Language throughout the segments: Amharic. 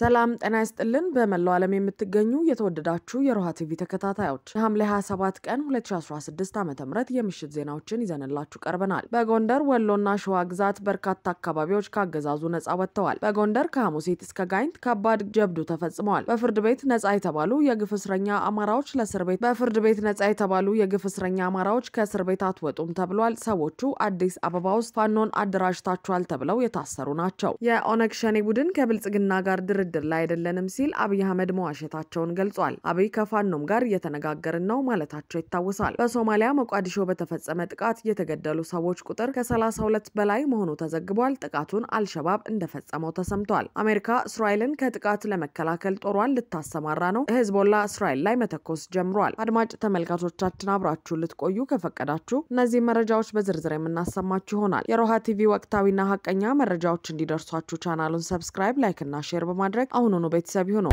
ሰላም ጤና ይስጥልን። በመላው ዓለም የምትገኙ የተወደዳችሁ የሮሃ ቲቪ ተከታታዮች ሐምሌ 27 ቀን 2016 ዓ ም የምሽት ዜናዎችን ይዘንላችሁ ቀርበናል። በጎንደር ወሎና ሸዋ ግዛት በርካታ አካባቢዎች ከአገዛዙ ነጻ ወጥተዋል። በጎንደር ከሐሙሴት እስከ ጋይንት ከባድ ጀብዱ ተፈጽመዋል። በፍርድ ቤት ነጻ የተባሉ የግፍ እስረኛ አማራዎች ለእስር ቤት በፍርድ ቤት ነጻ የተባሉ የግፍ እስረኛ አማራዎች ከእስር ቤት አትወጡም ተብሏል። ሰዎቹ አዲስ አበባ ውስጥ ፋኖን አደራጅታችኋል ተብለው የታሰሩ ናቸው። የኦነግ ሸኔ ቡድን ከብልጽግና ጋር ድርድር ድርድር ላይ አይደለንም ሲል አብይ አህመድ መዋሸታቸውን ገልጿል። አብይ ከፋኖም ጋር እየተነጋገርን ነው ማለታቸው ይታወሳል። በሶማሊያ ሞቃዲሾ በተፈጸመ ጥቃት የተገደሉ ሰዎች ቁጥር ከ32 በላይ መሆኑ ተዘግቧል። ጥቃቱን አልሸባብ እንደፈጸመው ተሰምቷል። አሜሪካ እስራኤልን ከጥቃት ለመከላከል ጦሯን ልታሰማራ ነው። ህዝቦላ እስራኤል ላይ መተኮስ ጀምሯል። አድማጭ ተመልካቾቻችን አብራችሁ ልትቆዩ ከፈቀዳችሁ እነዚህ መረጃዎች በዝርዝር የምናሰማችሁ ይሆናል። የሮሃ ቲቪ ወቅታዊና ሀቀኛ መረጃዎች እንዲደርሷችሁ ቻናሉን ሰብስክራይብ፣ ላይክ እና ሼር በማድረግ ቢደረግ አሁኑኑ ቤተሰብ ይሁኑ።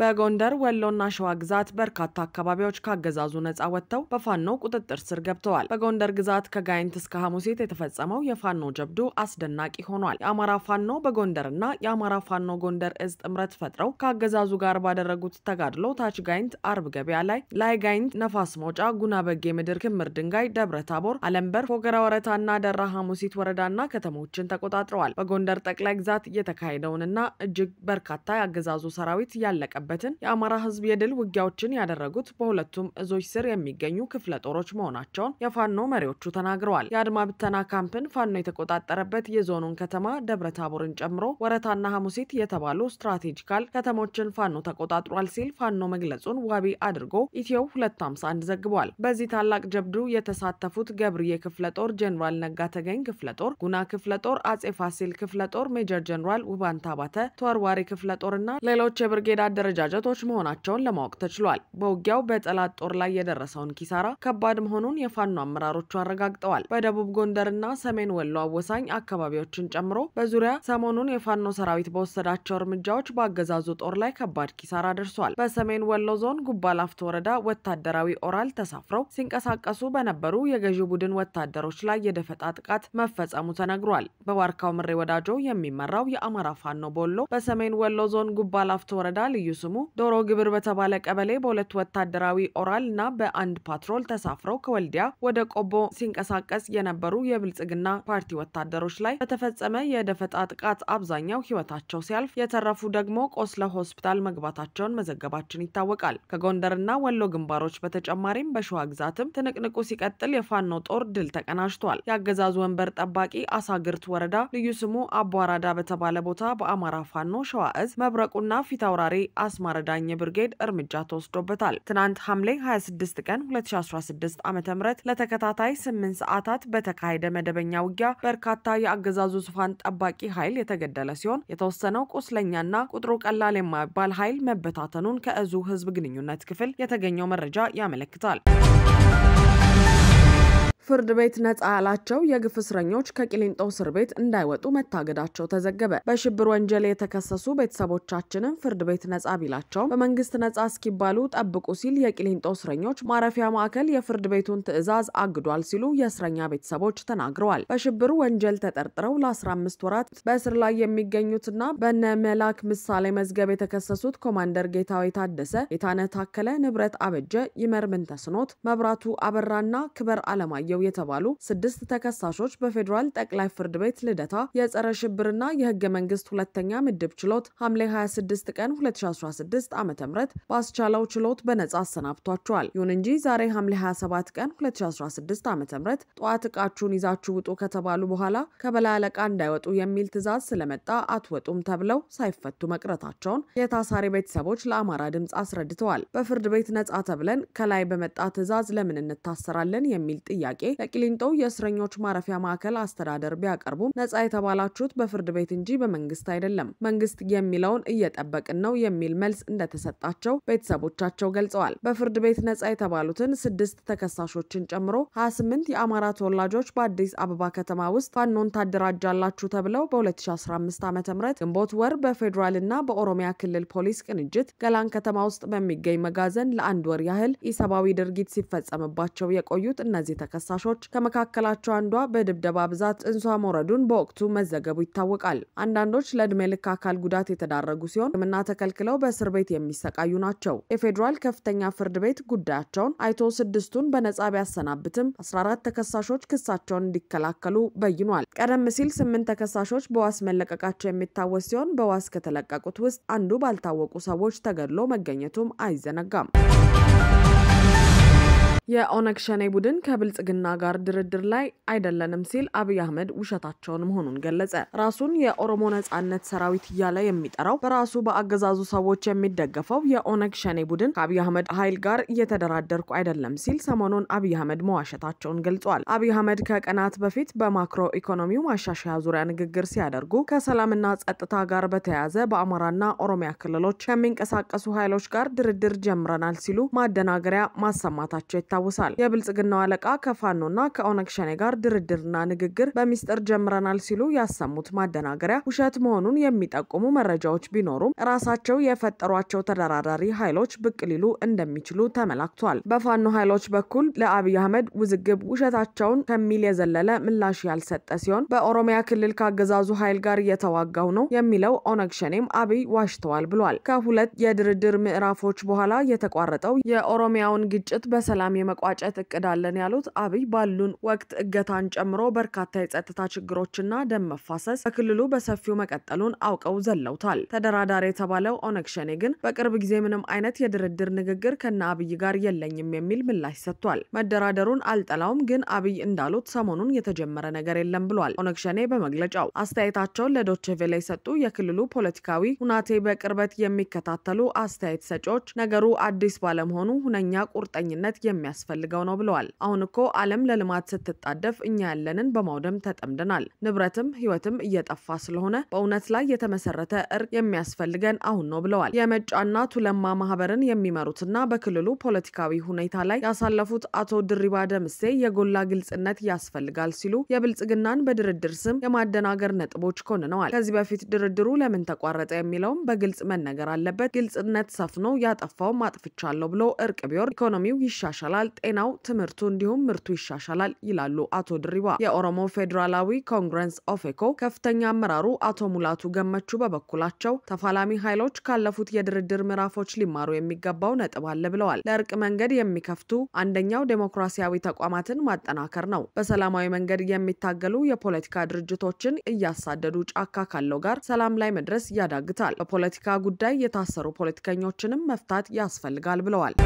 በጎንደር ወሎና ሸዋ ግዛት በርካታ አካባቢዎች ካገዛዙ ነጻ ወጥተው በፋኖ ቁጥጥር ስር ገብተዋል። በጎንደር ግዛት ከጋይንት እስከ ሐሙሴት የተፈጸመው የፋኖ ጀብዱ አስደናቂ ሆኗል። የአማራ ፋኖ በጎንደርና የአማራ ፋኖ ጎንደር እዝ ጥምረት ፈጥረው ከአገዛዙ ጋር ባደረጉት ተጋድሎ ታች ጋይንት አርብ ገበያ ላይ፣ ላይ ጋይንት ነፋስ መውጫ፣ ጉና በጌ ምድር፣ ክምር ድንጋይ፣ ደብረ ታቦር፣ አለምበር፣ ፎገራ ወረታና ደራ ሐሙሲት ወረዳና ከተሞችን ተቆጣጥረዋል። በጎንደር ጠቅላይ ግዛት የተካሄደውንና እጅግ በርካታ የአገዛዙ ሰራዊት ያለቀ የተጠናቀቀበትን የአማራ ህዝብ የድል ውጊያዎችን ያደረጉት በሁለቱም እዞች ስር የሚገኙ ክፍለ ጦሮች መሆናቸውን የፋኖ መሪዎቹ ተናግረዋል። የአድማ ብተና ካምፕን ፋኖ የተቆጣጠረበት የዞኑን ከተማ ደብረ ታቦርን ጨምሮ ወረታና ሐሙሲት የተባሉ ስትራቴጂካል ከተሞችን ፋኖ ተቆጣጥሯል ሲል ፋኖ መግለጹን ዋቢ አድርጎ ኢትዮ 251 ዘግቧል። በዚህ ታላቅ ጀብዱ የተሳተፉት ገብርዬ ክፍለ ጦር፣ ጀኔራል ነጋ ተገኝ ክፍለ ጦር፣ ጉና ክፍለ ጦር፣ አጼ ፋሲል ክፍለ ጦር፣ ሜጀር ጀኔራል ውባንታ ባተ ተወርዋሪ ክፍለ ጦር እና ሌሎች የብርጌድ አደረ አደረጃጀቶች መሆናቸውን ለማወቅ ተችሏል። በውጊያው በጠላት ጦር ላይ የደረሰውን ኪሳራ ከባድ መሆኑን የፋኖ አመራሮቹ አረጋግጠዋል። በደቡብ ጎንደርና ሰሜን ወሎ አወሳኝ አካባቢዎችን ጨምሮ በዙሪያ ሰሞኑን የፋኖ ሰራዊት በወሰዳቸው እርምጃዎች በአገዛዙ ጦር ላይ ከባድ ኪሳራ ደርሷል። በሰሜን ወሎ ዞን ጉባ ወረዳ ወታደራዊ ኦራል ተሳፍረው ሲንቀሳቀሱ በነበሩ የገዢ ቡድን ወታደሮች ላይ የደፈጣ ጥቃት መፈጸሙ ተነግሯል። በዋርካው ምሬ ወዳጆ የሚመራው የአማራ ፋኖ ቦሎ በሰሜን ወሎ ዞን ጉባ ወረዳ ልዩ ስሙ ዶሮ ግብር በተባለ ቀበሌ በሁለት ወታደራዊ ኦራል እና በአንድ ፓትሮል ተሳፍረው ከወልዲያ ወደ ቆቦ ሲንቀሳቀስ የነበሩ የብልጽግና ፓርቲ ወታደሮች ላይ በተፈጸመ የደፈጣ ጥቃት አብዛኛው ህይወታቸው ሲያልፍ የተረፉ ደግሞ ቆስለ ሆስፒታል መግባታቸውን መዘገባችን ይታወቃል። ከጎንደርና ወሎ ግንባሮች በተጨማሪም በሸዋ ግዛትም ትንቅንቁ ሲቀጥል የፋኖ ጦር ድል ተቀናጅቷል። የአገዛዙ ወንበር ጠባቂ አሳግርት ወረዳ ልዩ ስሙ አቧራዳ በተባለ ቦታ በአማራ ፋኖ ሸዋ እዝ መብረቁና አ አስማረ ዳኘ ብርጌድ እርምጃ ተወስዶበታል። ትናንት ሐምሌ 26 ቀን 2016 ዓ ም ለተከታታይ 8 ሰዓታት በተካሄደ መደበኛ ውጊያ በርካታ የአገዛዙ ዙፋን ጠባቂ ኃይል የተገደለ ሲሆን የተወሰነው ቁስለኛና ቁጥሩ ቀላል የማይባል ኃይል መበታተኑን ከእዙ ህዝብ ግንኙነት ክፍል የተገኘው መረጃ ያመለክታል። ፍርድ ቤት ነጻ ያላቸው የግፍ እስረኞች ከቂሊንጦ እስር ቤት እንዳይወጡ መታገዳቸው ተዘገበ። በሽብር ወንጀል የተከሰሱ ቤተሰቦቻችንን ፍርድ ቤት ነጻ ቢላቸውም በመንግስት ነጻ እስኪባሉ ጠብቁ ሲል የቂሊንጦ እስረኞች ማረፊያ ማዕከል የፍርድ ቤቱን ትዕዛዝ አግዷል ሲሉ የእስረኛ ቤተሰቦች ተናግረዋል። በሽብር ወንጀል ተጠርጥረው ለ15 ወራት በእስር ላይ የሚገኙትና በነ መላክ ምሳሌ መዝገብ የተከሰሱት ኮማንደር ጌታዊ የታደሰ፣ የታነ ታከለ፣ ንብረት አበጀ፣ ይመር ምንተስኖት፣ መብራቱ አበራና ክበር አለማየ አለማየሁ የተባሉ ስድስት ተከሳሾች በፌዴራል ጠቅላይ ፍርድ ቤት ልደታ የጸረ ሽብርና የህገ መንግስት ሁለተኛ ምድብ ችሎት ሐምሌ 26 ቀን 2016 ዓ ም በአስቻለው ችሎት በነጻ አሰናብቷቸዋል። ይሁን እንጂ ዛሬ ሐምሌ 27 ቀን 2016 ዓ ም ጠዋት ዕቃችሁን ይዛችሁ ውጡ ከተባሉ በኋላ ከበላይ አለቃ እንዳይወጡ የሚል ትዕዛዝ ስለመጣ አትወጡም ተብለው ሳይፈቱ መቅረታቸውን የታሳሪ ቤተሰቦች ለአማራ ድምፅ አስረድተዋል። በፍርድ ቤት ነጻ ተብለን ከላይ በመጣ ትዕዛዝ ለምን እንታሰራለን የሚል ጥያቄ ጥያቄ ለቂሊንጦ የእስረኞች ማረፊያ ማዕከል አስተዳደር ቢያቀርቡም ነጻ የተባላችሁት በፍርድ ቤት እንጂ በመንግስት አይደለም፣ መንግስት የሚለውን እየጠበቅን ነው የሚል መልስ እንደተሰጣቸው ቤተሰቦቻቸው ገልጸዋል። በፍርድ ቤት ነጻ የተባሉትን ስድስት ተከሳሾችን ጨምሮ 28 የአማራ ተወላጆች በአዲስ አበባ ከተማ ውስጥ ፋኖን ታደራጃላችሁ ተብለው በ2015 ዓ ም ግንቦት ወር በፌዴራል እና በኦሮሚያ ክልል ፖሊስ ቅንጅት ገላን ከተማ ውስጥ በሚገኝ መጋዘን ለአንድ ወር ያህል ኢሰብአዊ ድርጊት ሲፈጸምባቸው የቆዩት እነዚህ ተከሳ ተከሳሾች ከመካከላቸው አንዷ በድብደባ ብዛት ጽንሷ መውረዱን በወቅቱ መዘገቡ ይታወቃል። አንዳንዶች ለዕድሜ ልክ አካል ጉዳት የተዳረጉ ሲሆን ሕክምና ተከልክለው በእስር ቤት የሚሰቃዩ ናቸው። የፌዴራል ከፍተኛ ፍርድ ቤት ጉዳያቸውን አይቶ ስድስቱን በነጻ ቢያሰናብትም 14 ተከሳሾች ክሳቸውን እንዲከላከሉ በይኗል። ቀደም ሲል ስምንት ተከሳሾች በዋስ መለቀቃቸው የሚታወስ ሲሆን በዋስ ከተለቀቁት ውስጥ አንዱ ባልታወቁ ሰዎች ተገድሎ መገኘቱም አይዘነጋም። የኦነግ ሸኔ ቡድን ከብልጽግና ጋር ድርድር ላይ አይደለንም ሲል አብይ አህመድ ውሸታቸውን መሆኑን ገለጸ። ራሱን የኦሮሞ ነጻነት ሰራዊት እያለ የሚጠራው በራሱ በአገዛዙ ሰዎች የሚደገፈው የኦነግ ሸኔ ቡድን ከአብይ አህመድ ኃይል ጋር እየተደራደርኩ አይደለም ሲል ሰሞኑን አብይ አህመድ መዋሸታቸውን ገልጿል። አብይ አህመድ ከቀናት በፊት በማክሮ ኢኮኖሚው ማሻሻያ ዙሪያ ንግግር ሲያደርጉ ከሰላምና ጸጥታ ጋር በተያያዘ በአማራና ኦሮሚያ ክልሎች ከሚንቀሳቀሱ ኃይሎች ጋር ድርድር ጀምረናል ሲሉ ማደናገሪያ ማሰማታቸው ይታወሳል። የብልጽግናው አለቃ ከፋኖና ከኦነግ ሸኔ ጋር ድርድርና ንግግር በሚስጥር ጀምረናል ሲሉ ያሰሙት ማደናገሪያ ውሸት መሆኑን የሚጠቁሙ መረጃዎች ቢኖሩም ራሳቸው የፈጠሯቸው ተደራዳሪ ኃይሎች ብቅ ሊሉ እንደሚችሉ ተመላክቷል። በፋኖ ኃይሎች በኩል ለአብይ አህመድ ውዝግብ ውሸታቸውን ከሚል የዘለለ ምላሽ ያልሰጠ ሲሆን በኦሮሚያ ክልል ከአገዛዙ ኃይል ጋር እየተዋጋው ነው የሚለው ኦነግ ሸኔም አብይ ዋሽተዋል ብሏል። ከሁለት የድርድር ምዕራፎች በኋላ የተቋረጠው የኦሮሚያውን ግጭት በሰላም የመቋጨት እቅድ አለን ያሉት አብይ ባሉን ወቅት እገታን ጨምሮ በርካታ የጸጥታ ችግሮችና ደም መፋሰስ በክልሉ በሰፊው መቀጠሉን አውቀው ዘለውታል። ተደራዳሪ የተባለው ኦነግ ሸኔ ግን በቅርብ ጊዜ ምንም አይነት የድርድር ንግግር ከነ አብይ ጋር የለኝም የሚል ምላሽ ሰጥቷል። መደራደሩን አልጠላውም፣ ግን አብይ እንዳሉት ሰሞኑን የተጀመረ ነገር የለም ብሏል። ኦነግ ሸኔ በመግለጫው አስተያየታቸውን ለዶቼ ቬለ የሰጡ የክልሉ ፖለቲካዊ ሁናቴ በቅርበት የሚከታተሉ አስተያየት ሰጪዎች ነገሩ አዲስ ባለመሆኑ ሁነኛ ቁርጠኝነት የሚያ የሚያስፈልገው ነው ብለዋል። አሁን እኮ ዓለም ለልማት ስትጣደፍ እኛ ያለንን በማውደም ተጠምደናል። ንብረትም ህይወትም እየጠፋ ስለሆነ በእውነት ላይ የተመሰረተ እርቅ የሚያስፈልገን አሁን ነው ብለዋል። የመጫና ቱለማ ማህበርን የሚመሩትና በክልሉ ፖለቲካዊ ሁኔታ ላይ ያሳለፉት አቶ ድሪባ ደምሴ የጎላ ግልጽነት ያስፈልጋል ሲሉ የብልጽግናን በድርድር ስም የማደናገር ነጥቦች ኮንነዋል። ከዚህ በፊት ድርድሩ ለምን ተቋረጠ የሚለውም በግልጽ መነገር አለበት። ግልጽነት ሰፍኖ ያጠፋው ማጥፍቻለሁ ብሎ እርቅ ቢወርድ ኢኮኖሚው ይሻሻላል ይኖራል፣ ጤናው፣ ትምህርቱ እንዲሁም ምርቱ ይሻሻላል ይላሉ አቶ ድሪባ። የኦሮሞ ፌዴራላዊ ኮንግረስ ኦፌኮ ከፍተኛ አመራሩ አቶ ሙላቱ ገመቹ በበኩላቸው ተፋላሚ ኃይሎች ካለፉት የድርድር ምዕራፎች ሊማሩ የሚገባው ነጥብ አለ ብለዋል። ለእርቅ መንገድ የሚከፍቱ አንደኛው ዴሞክራሲያዊ ተቋማትን ማጠናከር ነው። በሰላማዊ መንገድ የሚታገሉ የፖለቲካ ድርጅቶችን እያሳደዱ ጫካ ካለው ጋር ሰላም ላይ መድረስ ያዳግታል። በፖለቲካ ጉዳይ የታሰሩ ፖለቲከኞችንም መፍታት ያስፈልጋል ብለዋል።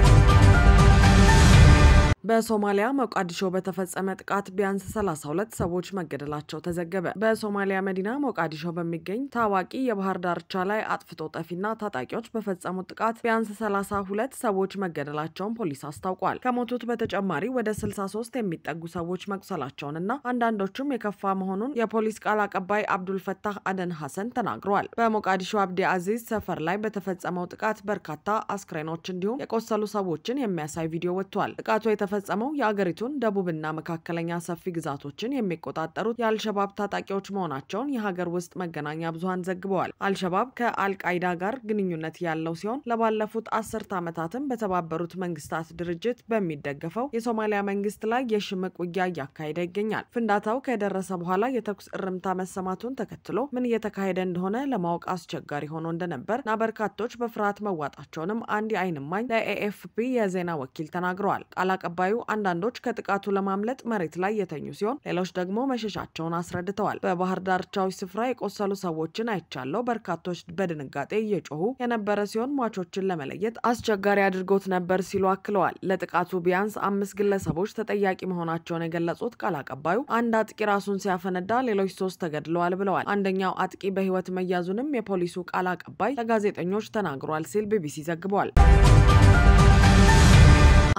በሶማሊያ ሞቃዲሾ በተፈጸመ ጥቃት ቢያንስ 32 ሰዎች መገደላቸው ተዘገበ። በሶማሊያ መዲና ሞቃዲሾ በሚገኝ ታዋቂ የባህር ዳርቻ ላይ አጥፍቶ ጠፊና ታጣቂዎች በፈጸሙት ጥቃት ቢያንስ 32 ሰዎች መገደላቸውን ፖሊስ አስታውቋል። ከሞቱት በተጨማሪ ወደ 63 የሚጠጉ ሰዎች መቁሰላቸውንና አንዳንዶቹም የከፋ መሆኑን የፖሊስ ቃል አቀባይ አብዱልፈታህ አደን ሐሰን ተናግረዋል። በሞቃዲሾ አብዲ አዚዝ ሰፈር ላይ በተፈጸመው ጥቃት በርካታ አስክሬኖች እንዲሁም የቆሰሉ ሰዎችን የሚያሳይ ቪዲዮ ወጥቷል። ጥቃቱ የተፈጸመው የአገሪቱን ደቡብና መካከለኛ ሰፊ ግዛቶችን የሚቆጣጠሩት የአልሸባብ ታጣቂዎች መሆናቸውን የሀገር ውስጥ መገናኛ ብዙሀን ዘግበዋል። አልሸባብ ከአልቃይዳ ጋር ግንኙነት ያለው ሲሆን ለባለፉት አስርት ዓመታትም በተባበሩት መንግስታት ድርጅት በሚደገፈው የሶማሊያ መንግስት ላይ የሽምቅ ውጊያ እያካሄደ ይገኛል። ፍንዳታው ከደረሰ በኋላ የተኩስ እርምታ መሰማቱን ተከትሎ ምን እየተካሄደ እንደሆነ ለማወቅ አስቸጋሪ ሆኖ እንደነበርና በርካቶች በፍርሃት መዋጣቸውንም አንድ የአይን እማኝ ለኤኤፍፒ የዜና ወኪል ተናግረዋል። ቃል በአባዩ አንዳንዶች ከጥቃቱ ለማምለጥ መሬት ላይ የተኙ ሲሆን ሌሎች ደግሞ መሸሻቸውን አስረድተዋል። በባህር ዳርቻዎች ስፍራ የቆሰሉ ሰዎችን አይቻለው። በርካቶች በድንጋጤ እየጮሁ የነበረ ሲሆን ሟቾችን ለመለየት አስቸጋሪ አድርጎት ነበር ሲሉ አክለዋል። ለጥቃቱ ቢያንስ አምስት ግለሰቦች ተጠያቂ መሆናቸውን የገለጹት ቃል አቀባዩ አንድ አጥቂ ራሱን ሲያፈነዳ ሌሎች ሶስት ተገድለዋል ብለዋል። አንደኛው አጥቂ በሕይወት መያዙንም የፖሊሱ ቃል አቀባይ ለጋዜጠኞች ተናግሯል ሲል ቢቢሲ ዘግቧል።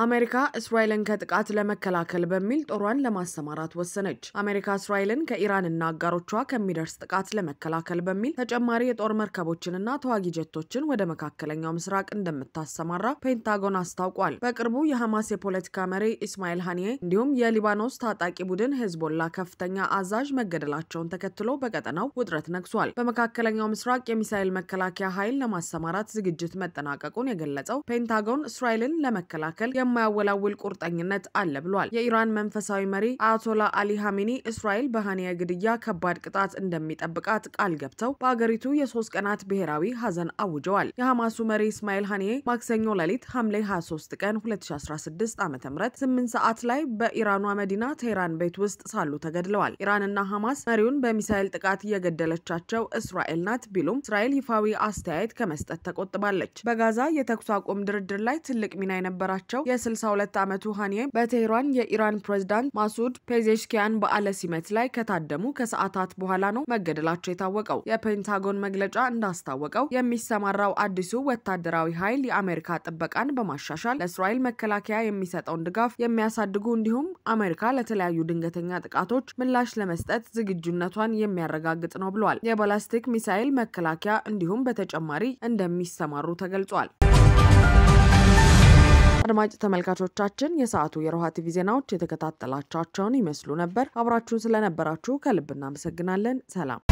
አሜሪካ እስራኤልን ከጥቃት ለመከላከል በሚል ጦሯን ለማሰማራት ወሰነች። አሜሪካ እስራኤልን ከኢራንና አጋሮቿ ከሚደርስ ጥቃት ለመከላከል በሚል ተጨማሪ የጦር መርከቦችንና ተዋጊ ጀቶችን ወደ መካከለኛው ምስራቅ እንደምታሰማራ ፔንታጎን አስታውቋል። በቅርቡ የሐማስ የፖለቲካ መሪ ኢስማኤል ሃኒዬ እንዲሁም የሊባኖስ ታጣቂ ቡድን ሄዝቦላ ከፍተኛ አዛዥ መገደላቸውን ተከትሎ በቀጠናው ውጥረት ነግሷል። በመካከለኛው ምስራቅ የሚሳኤል መከላከያ ኃይል ለማሰማራት ዝግጅት መጠናቀቁን የገለጸው ፔንታጎን እስራኤልን ለመከላከል የማያወላውል ቁርጠኝነት አለ ብሏል። የኢራን መንፈሳዊ መሪ አያቶላ አሊ ሀሚኒ እስራኤል በሃኒያ ግድያ ከባድ ቅጣት እንደሚጠብቃት ቃል ገብተው በአገሪቱ የሶስት ቀናት ብሔራዊ ሀዘን አውጀዋል። የሐማሱ መሪ እስማኤል ሀኒዬ ማክሰኞ ሌሊት ሐምሌ 23 ቀን 2016 ዓ ም 8 ሰዓት ላይ በኢራኗ መዲና ቴህራን ቤት ውስጥ ሳሉ ተገድለዋል። ኢራንና ሐማስ መሪውን በሚሳኤል ጥቃት እየገደለቻቸው እስራኤል ናት ቢሉም እስራኤል ይፋዊ አስተያየት ከመስጠት ተቆጥባለች። በጋዛ የተኩስ አቁም ድርድር ላይ ትልቅ ሚና የነበራቸው የ62 ዓመቱ ሀኔ በቴህራን የኢራን ፕሬዝዳንት ማሱድ ፔዜሽኪያን በዓለ ሲመት ላይ ከታደሙ ከሰዓታት በኋላ ነው መገደላቸው የታወቀው። የፔንታጎን መግለጫ እንዳስታወቀው የሚሰማራው አዲሱ ወታደራዊ ኃይል የአሜሪካ ጥበቃን በማሻሻል ለእስራኤል መከላከያ የሚሰጠውን ድጋፍ የሚያሳድጉ እንዲሁም አሜሪካ ለተለያዩ ድንገተኛ ጥቃቶች ምላሽ ለመስጠት ዝግጁነቷን የሚያረጋግጥ ነው ብሏል። የባላስቲክ ሚሳይል መከላከያ እንዲሁም በተጨማሪ እንደሚሰማሩ ተገልጿል። አድማጭ ተመልካቾቻችን የሰዓቱ የሮሃ ቲቪ ዜናዎች የተከታተላቻቸውን ይመስሉ ነበር። አብራችሁን ስለነበራችሁ ከልብ እናመሰግናለን። ሰላም